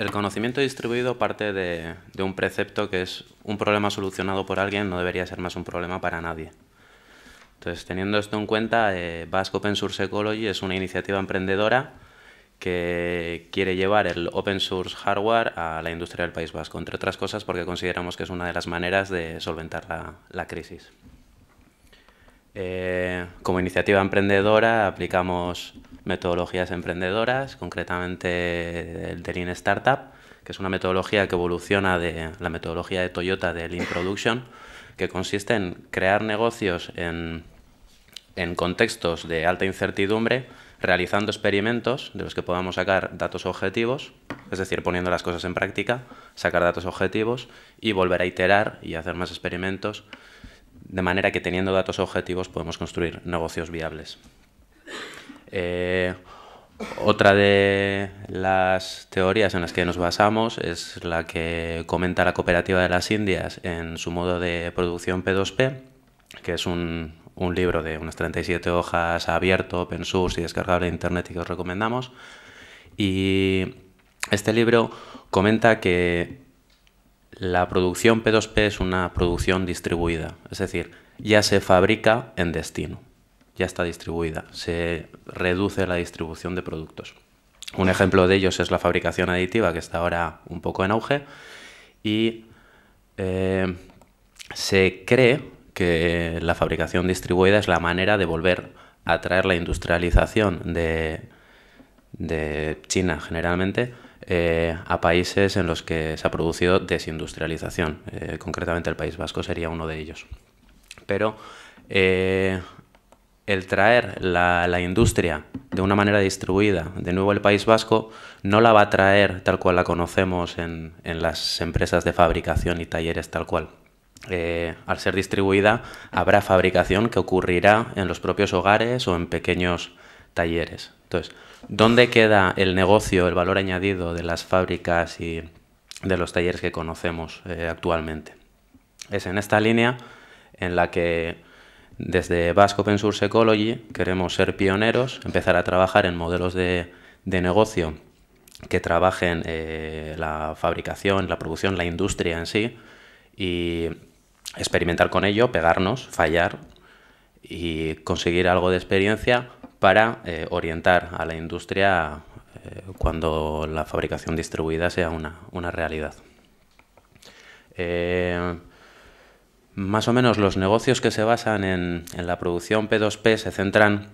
el conocimiento distribuido parte de, un precepto que es un problema solucionado por alguien no debería ser más un problema para nadie. Entonces, teniendo esto en cuenta, eh, Open Source Ecology es una iniciativa emprendedora que quiere llevar el open source hardware a la industria del País Vasco, entre otras cosas porque consideramos que es una de las maneras de solventar la, crisis. Eh, como iniciativa emprendedora aplicamos metodologías emprendedoras, concretamente el de Lean Startup, que es una metodología que evoluciona de la metodología de Toyota de Lean Production, que consiste en crear negocios en contextos de alta incertidumbre, realizando experimentos de los que podamos sacar datos objetivos, es decir, poniendo las cosas en práctica, sacar datos objetivos y volver a iterar y hacer más experimentos, de manera que teniendo datos objetivos podemos construir negocios viables. Eh, otra de las teorías en las que nos basamos es la que comenta la Cooperativa de las Indias en su modo de producción P2P, que es un, un libro de unas 37 hojas abierto, open source y descargable de internet y que os recomendamos. Y este libro comenta que la producción P2P es una producción distribuida, es decir, ya se fabrica en destino ya está distribuida, se reduce la distribución de productos. Un ejemplo de ellos es la fabricación aditiva, que está ahora un poco en auge, y eh, se cree que la fabricación distribuida es la manera de volver a traer la industrialización de, de China generalmente eh, a países en los que se ha producido desindustrialización. Eh, concretamente el País Vasco sería uno de ellos. Pero el traer la, industria de una manera distribuida de nuevo el País Vasco no la va a traer tal cual la conocemos en, las empresas de fabricación y talleres tal cual. Eh, al ser distribuida habrá fabricación que ocurrirá en los propios hogares o en pequeños talleres. Entonces, ¿dónde queda el negocio, el valor añadido de las fábricas y de los talleres que conocemos eh, actualmente? Es en esta línea en la que desde Basque Open Source Ecology queremos ser pioneros, empezar a trabajar en modelos de, negocio que trabajen eh, la fabricación, la producción, la industria en sí y experimentar con ello, pegarnos, fallar y conseguir algo de experiencia para eh, orientar a la industria eh, cuando la fabricación distribuida sea una, realidad. Más o menos los negocios que se basan en, la producción P2P se centran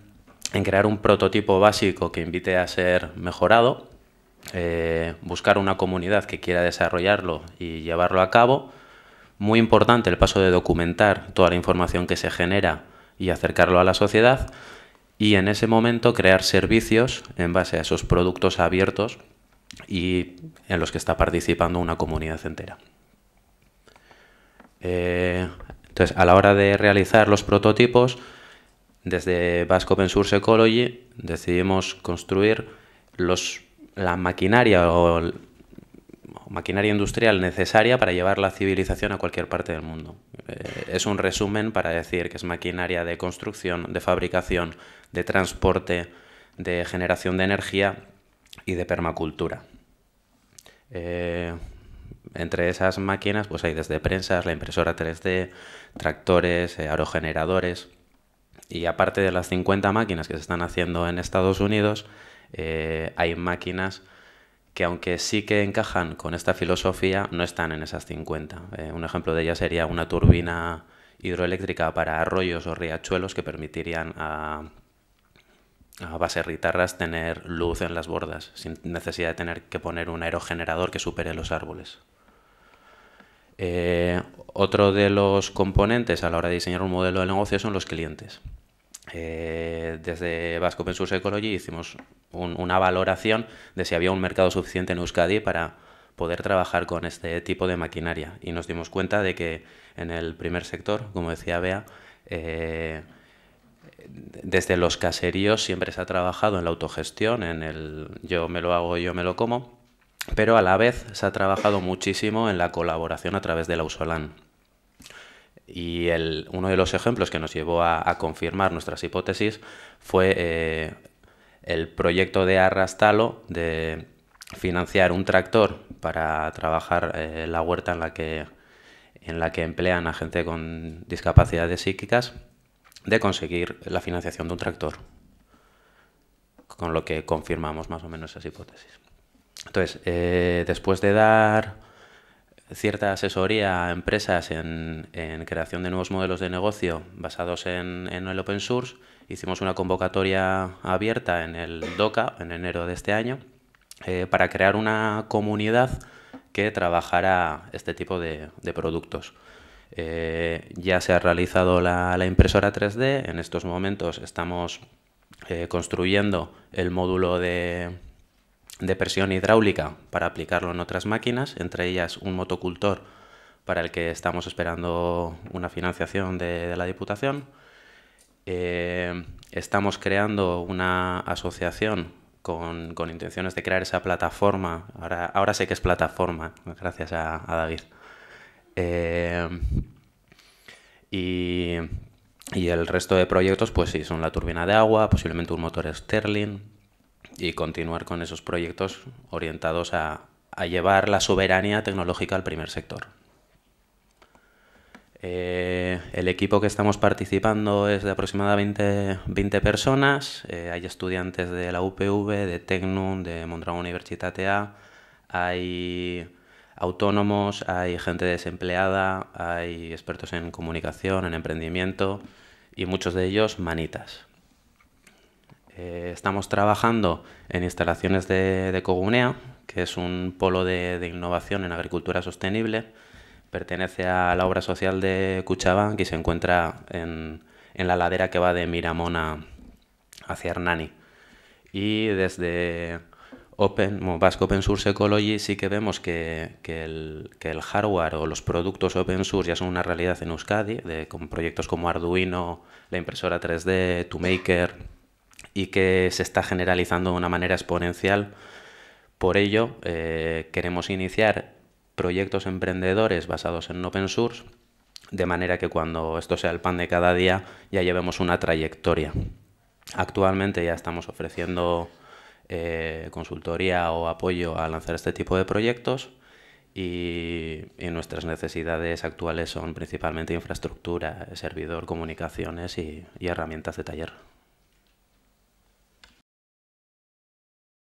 en crear un prototipo básico que invite a ser mejorado, eh, buscar una comunidad que quiera desarrollarlo y llevarlo a cabo. Muy importante el paso de documentar toda la información que se genera y acercarlo a la sociedad. Y en ese momento crear servicios en base a esos productos abiertos y en los que está participando una comunidad entera. Eh, entonces, a la hora de realizar los prototipos, desde Basque Open Source Ecology decidimos construir los, la maquinaria o, maquinaria industrial necesaria para llevar la civilización a cualquier parte del mundo. Eh, es un resumen para decir que es maquinaria de construcción, de fabricación, de transporte, de generación de energía y de permacultura. Eh, entre esas máquinas pues hay desde prensas, la impresora 3D, tractores, eh, aerogeneradores. Y aparte de las 50 máquinas que se están haciendo en Estados Unidos, eh, hay máquinas que aunque sí que encajan con esta filosofía, no están en esas 50. Eh, un ejemplo de ellas sería una turbina hidroeléctrica para arroyos o riachuelos que permitirían a, a base ritarras tener luz en las bordas, sin necesidad de tener que poner un aerogenerador que supere los árboles. Eh, otro de los componentes a la hora de diseñar un modelo de negocio son los clientes. Eh, desde Vasco Pensurs Ecology hicimos una valoración de si había un mercado suficiente en Euskadi para poder trabajar con este tipo de maquinaria y nos dimos cuenta de que en el primer sector, como decía Bea, eh, desde los caseríos siempre se ha trabajado en la autogestión, en el yo me lo hago, yo me lo como, pero a la vez se ha trabajado muchísimo en la colaboración a través de la USOLAN. Y uno de los ejemplos que nos llevó a, confirmar nuestras hipótesis fue eh, el proyecto de Arrastalo de financiar un tractor para trabajar eh, la huerta en la, que, en la que emplean a gente con discapacidades psíquicas, de conseguir la financiación de un tractor. Con lo que confirmamos más o menos esas hipótesis. Entonces, eh, después de dar cierta asesoría a empresas en, creación de nuevos modelos de negocio basados en, el open source. Hicimos una convocatoria abierta en el DOCA en enero de este año eh, para crear una comunidad que trabajara este tipo de, productos. Eh, ya se ha realizado la, impresora 3D, en estos momentos estamos construyendo el módulo de, de presión hidráulica para aplicarlo en otras máquinas, entre ellas un motocultor para el que estamos esperando una financiación de, la Diputación. Eh, estamos creando una asociación con, intenciones de crear esa plataforma. Ahora, sé que es plataforma, gracias a, David. Eh, y, y, el resto de proyectos, pues sí, son la turbina de agua, posiblemente un motor Sterling, y continuar con esos proyectos orientados a, llevar la soberanía tecnológica al primer sector. Eh, el equipo que estamos participando es de aproximadamente 20 personas. Eh, hay estudiantes de la UPV, de Tecnum, de Mondragón A. Hay autónomos, hay gente desempleada, hay expertos en comunicación, en emprendimiento y muchos de ellos manitas. Eh, estamos trabajando en instalaciones de, Cogunea, que es un polo de, innovación en agricultura sostenible. Pertenece a la obra social de Cuchabán y se encuentra en, la ladera que va de Miramona hacia Hernani. Y desde Open, Basque Open Source Ecology sí que vemos que, el, hardware o los productos open source ya son una realidad en Euskadi, con proyectos como Arduino, la impresora 3D, 2Maker y que se está generalizando de una manera exponencial. Por ello, eh, queremos iniciar proyectos emprendedores basados en open source, de manera que cuando esto sea el pan de cada día ya llevemos una trayectoria. Actualmente ya estamos ofreciendo eh, consultoría o apoyo a lanzar este tipo de proyectos y, nuestras necesidades actuales son principalmente infraestructura, servidor, comunicaciones y herramientas de taller.